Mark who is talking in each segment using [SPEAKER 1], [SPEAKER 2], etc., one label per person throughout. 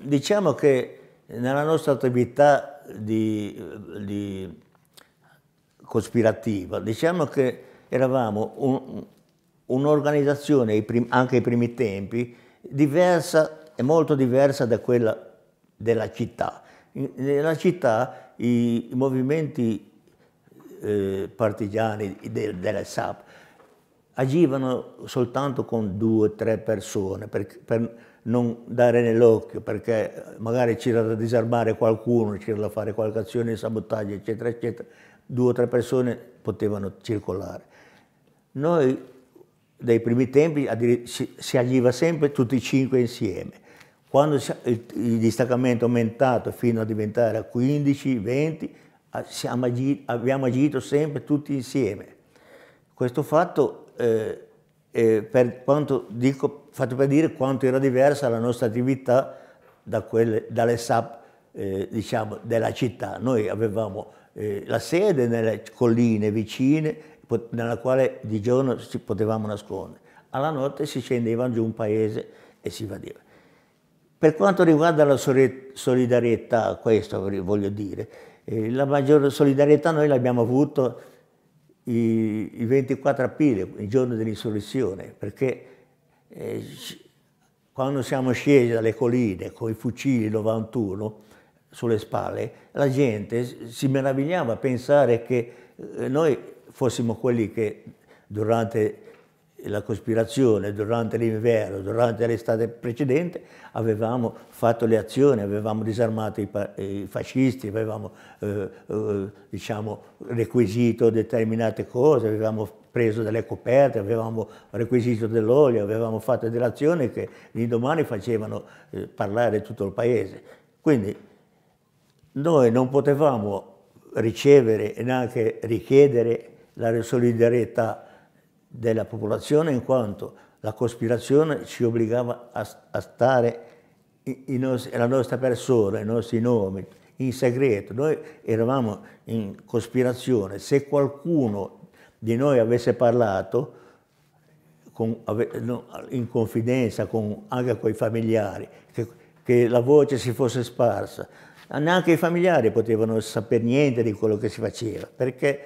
[SPEAKER 1] Diciamo che nella nostra attività di, di cospirativa, diciamo che eravamo un, un'organizzazione anche ai primi tempi diversa e molto diversa da quella della città. Nella città i, i movimenti eh, partigiani de, della SAP agivano soltanto con due o tre persone per, per, non dare nell'occhio perché magari c'era da disarmare qualcuno, c'era da fare qualche azione di sabotaggio, eccetera, eccetera, due o tre persone potevano circolare. Noi dai primi tempi si, agiva sempre tutti e cinque insieme. Quando il, distaccamento è aumentato fino a diventare a 15, 20, agito, abbiamo agito sempre tutti insieme. Questo fatto eh, eh, per quanto, dico, fatto per dire quanto era diversa la nostra attività da quelle, dalle SAP eh, diciamo, della città. Noi avevamo eh, la sede nelle colline vicine nella quale di giorno ci potevamo nascondere. Alla notte si scendeva giù un paese e si invadeva. Per quanto riguarda la solidarietà, questo voglio dire, eh, la maggiore solidarietà noi l'abbiamo avuto il 24 aprile, il giorno dell'insurrezione, perché eh, quando siamo scesi dalle colline con i fucili 91 sulle spalle, la gente si meravigliava a pensare che eh, noi fossimo quelli che durante la cospirazione durante l'inverno, durante l'estate precedente, avevamo fatto le azioni, avevamo disarmato i, i fascisti, avevamo eh, eh, diciamo, requisito determinate cose, avevamo preso delle coperte, avevamo requisito dell'olio, avevamo fatto delle azioni che l'indomani facevano eh, parlare tutto il paese. Quindi noi non potevamo ricevere e neanche richiedere la solidarietà della popolazione in quanto la cospirazione ci obbligava a, a stare la nostra persona, i nostri nomi, in segreto. Noi eravamo in cospirazione. Se qualcuno di noi avesse parlato con, in confidenza con, anche con i familiari, che, che la voce si fosse sparsa, neanche i familiari potevano sapere niente di quello che si faceva, perché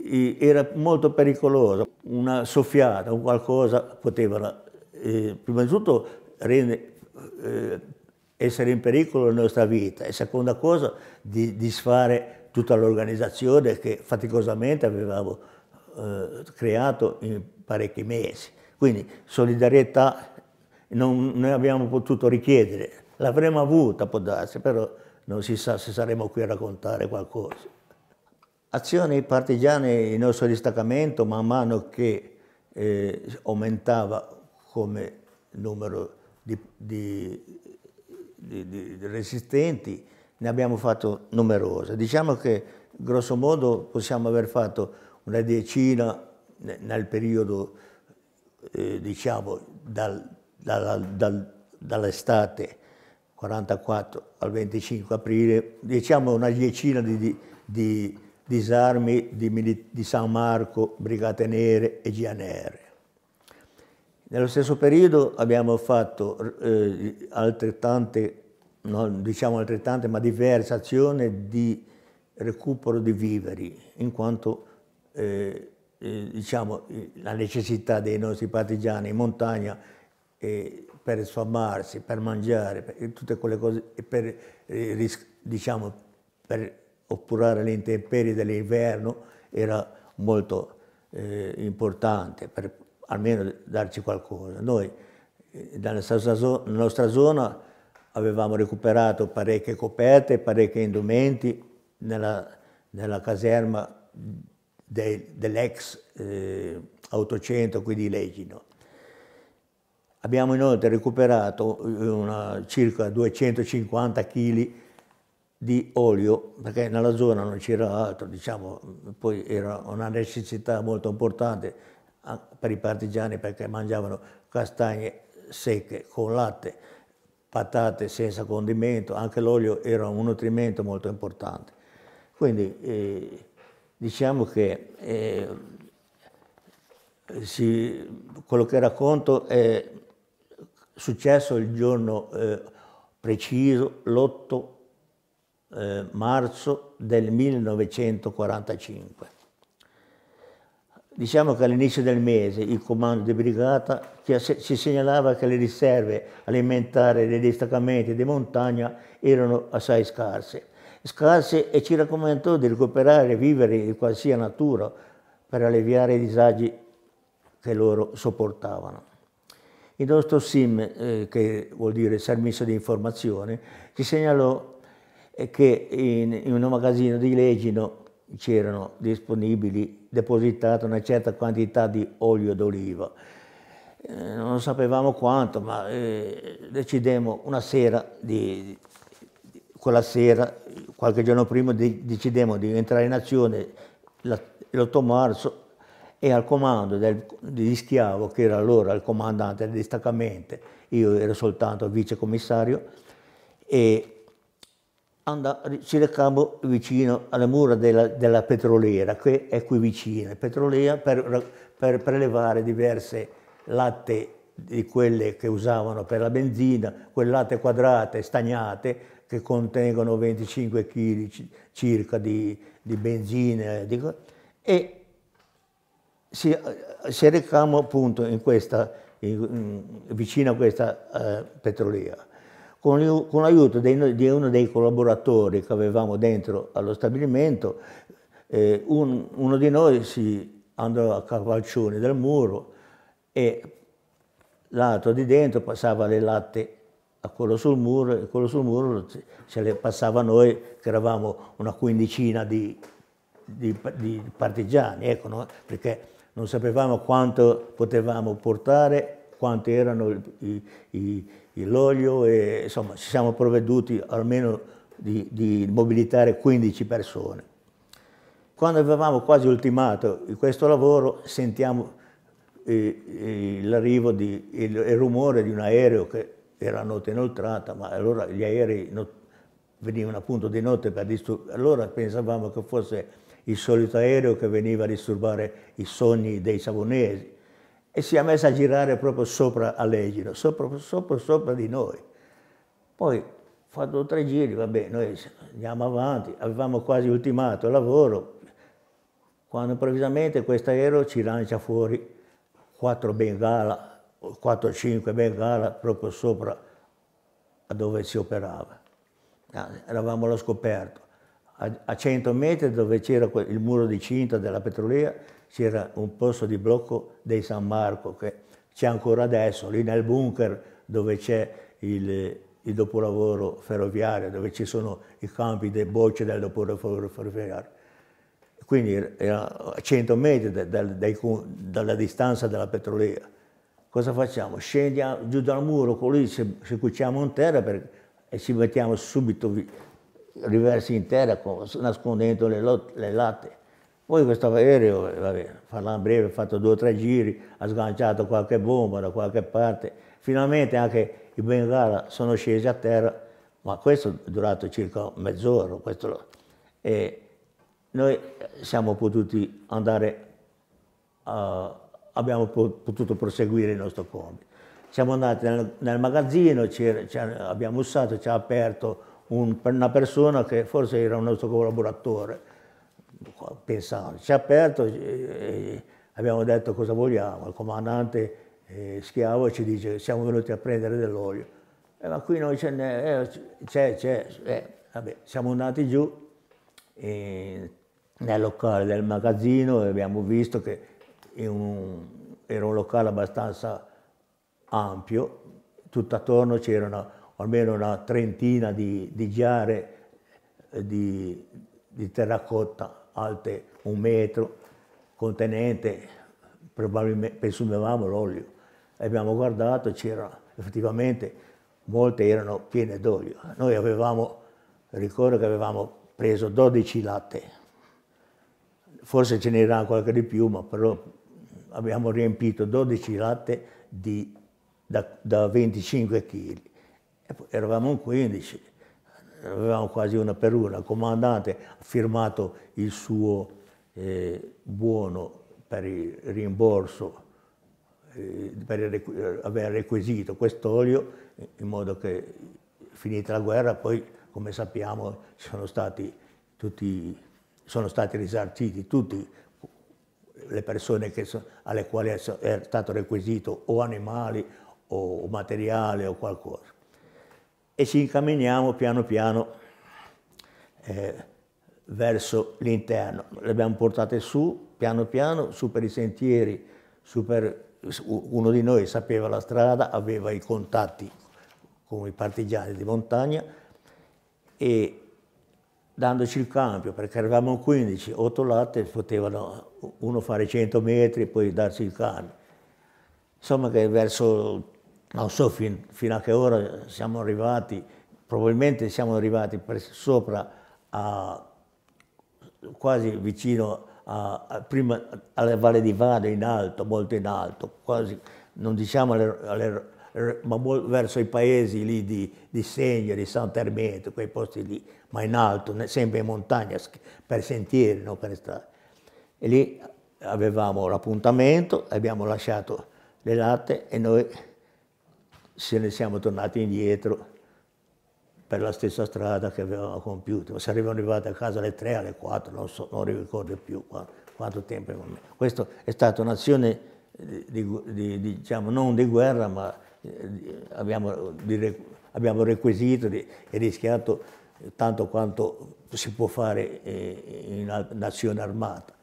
[SPEAKER 1] era molto pericoloso. una soffiata, un qualcosa poteva, eh, prima di tutto, rende, eh, essere in pericolo la nostra vita e seconda cosa, di disfare tutta l'organizzazione che faticosamente avevamo eh, creato in parecchi mesi. Quindi solidarietà non ne abbiamo potuto richiedere, l'avremmo avuta può darsi, però non si sa se saremo qui a raccontare qualcosa. Azioni partigiane, il nostro distaccamento man mano che eh, aumentava come numero di, di, di, di, resistenti, ne abbiamo fatto numerose. Diciamo che grosso modo possiamo aver fatto una decina nel periodo, eh, diciamo, dal, dal, dal, dall'estate 44 al 25 aprile, diciamo una decina di, di disarmi di, di San Marco, Brigate Nere e Gianere. Nello stesso periodo abbiamo fatto eh, altrettante, non diciamo altrettante, ma diverse azioni di recupero di viveri, in quanto eh, eh, diciamo, la necessità dei nostri partigiani in montagna eh, per sfamarsi, per mangiare, per tutte quelle cose, per, eh, diciamo, per oppurare le intemperie dell'inverno era molto eh, importante per almeno darci qualcosa. Noi eh, nella nostra zona avevamo recuperato parecchie coperte, parecchi indumenti nella, nella caserma de, dell'ex eh, autocento qui di Legino. Abbiamo inoltre recuperato eh, una, circa 250 kg di olio, perché nella zona non c'era altro, diciamo, poi era una necessità molto importante per i partigiani perché mangiavano castagne secche con latte, patate senza condimento, anche l'olio era un nutrimento molto importante. Quindi eh, diciamo che eh, si, quello che racconto è successo il giorno eh, preciso, l'8 eh, marzo del 1945. Diciamo che all'inizio del mese il comando di brigata ci segnalava che le riserve alimentari dei distaccamenti di montagna erano assai scarse. Scarse e ci raccomandò di recuperare vivere di qualsiasi natura per alleviare i disagi che loro sopportavano. Il nostro SIM, eh, che vuol dire Servizio di Informazione, ci segnalò che in, in un magazzino di Legino c'erano disponibili, depositata una certa quantità di olio d'oliva. Eh, non sapevamo quanto, ma eh, decidemmo una sera, di, di, quella sera, qualche giorno prima, di, decidemmo di entrare in azione l'8 marzo e al comando del, di Schiavo, che era allora il comandante del distaccamento, io ero soltanto vice commissario, e andò, ci recammo vicino alle mura della, della, petroliera, che è qui vicino, petroliera per, per prelevare diverse latte di quelle che usavano per la benzina, quelle latte quadrate, stagnate, che contengono 25 kg circa di, di benzina. Di, e si, si recammo appunto in questa, in, vicino a questa eh, petroliera con, l'aiuto di uno dei collaboratori che avevamo dentro allo stabilimento, eh, un, uno di noi si andò a cavalcioni del muro e l'altro di dentro passava le latte a quello sul muro e quello sul muro ce le passava noi che eravamo una quindicina di, di, di partigiani, ecco, no? perché non sapevamo quanto potevamo portare quanti erano i, l'olio e insomma ci siamo provveduti almeno di, di mobilitare 15 persone. Quando avevamo quasi ultimato questo lavoro sentiamo eh, eh, l'arrivo di, il, il, rumore di un aereo che era notte inoltrata, ma allora gli aerei not, venivano appunto di notte per disturbare. Allora pensavamo che fosse il solito aereo che veniva a disturbare i sogni dei savonesi e si è messa a girare proprio sopra all'Egino, sopra, sopra, sopra di noi. Poi, fatto tre giri, vabbè, noi andiamo avanti, avevamo quasi ultimato il lavoro, quando improvvisamente questo aereo ci lancia fuori quattro bengala, quattro o cinque bengala proprio sopra dove si operava. Ah, eravamo allo scoperto, a 100 metri dove c'era il muro di cinta della petroliera, c'era un posto di blocco dei San Marco che c'è ancora adesso, lì nel bunker dove c'è il, il dopolavoro ferroviario, dove ci sono i campi di bocce del dopolavoro ferroviario. Quindi era a 100 metri da, da, dai, dalla distanza della petroliera. Cosa facciamo? Scendiamo giù dal muro, con lì se, se cuciamo in terra per, e ci mettiamo subito riversi in terra con, nascondendo le, lot, le latte. Poi questo aereo, eh, vabbè, farla breve, ha fatto due o tre giri, ha sganciato qualche bomba da qualche parte. Finalmente anche i Bengala sono scesi a terra, ma questo è durato circa mezz'ora. E noi siamo potuti andare, a, abbiamo potuto proseguire il nostro compito. Siamo andati nel, nel magazzino, c era, c era, abbiamo usato, ci ha aperto un, una persona che forse era un nostro collaboratore pensando, ci ha aperto, eh, eh, abbiamo detto cosa vogliamo, il comandante eh, Schiavo ci dice siamo venuti a prendere dell'olio, eh, ma qui non ce n'è, eh, c'è, c'è, eh, vabbè, siamo andati giù nel locale del magazzino e abbiamo visto che un, era un locale abbastanza ampio, tutto attorno c'erano almeno una trentina di, di giare di, di terracotta alte un metro, contenente, probabilmente presumevamo l'olio. Abbiamo guardato, c'era effettivamente, molte erano piene d'olio. Noi avevamo, ricordo che avevamo preso 12 latte, forse ce n'era qualche di più, ma però abbiamo riempito 12 latte di, da, da 25 kg. Eravamo in 15 avevamo quasi una per una, comandante ha firmato il suo eh, buono per il rimborso, eh, per eh, aver requisito quest'olio in modo che finita la guerra poi come sappiamo sono stati, tutti, sono stati risarciti tutti le persone so, alle quali è stato requisito o animali o materiale o qualcosa e ci incamminiamo piano piano eh, verso l'interno. Le abbiamo portate su, piano piano, su per i sentieri, su per, uno di noi sapeva la strada, aveva i contatti con i partigiani di montagna e dandoci il cambio, perché eravamo 15, 8 latte, potevano uno fare 100 metri e poi darci il cambio. Insomma che verso non so fin, fino a che ora siamo arrivati, probabilmente siamo arrivati sopra a quasi vicino a, a prima alla Valle di Vado in alto, molto in alto, quasi non diciamo alle, alle, ma verso i paesi lì di, di Segno, di Sant'Ermeto, quei posti lì, ma in alto, sempre in montagna, per sentieri, non per strada. E lì avevamo l'appuntamento, abbiamo lasciato le latte e noi se ne siamo tornati indietro per la stessa strada che avevamo compiuto. Saremmo arrivati a casa alle 3, alle 4, non, so, non ricordo più quanto, quanto tempo. Questa è stata un'azione, di, di, diciamo, non di guerra, ma eh, di, abbiamo, requisito e rischiato tanto quanto si può fare eh, in, in azione armata.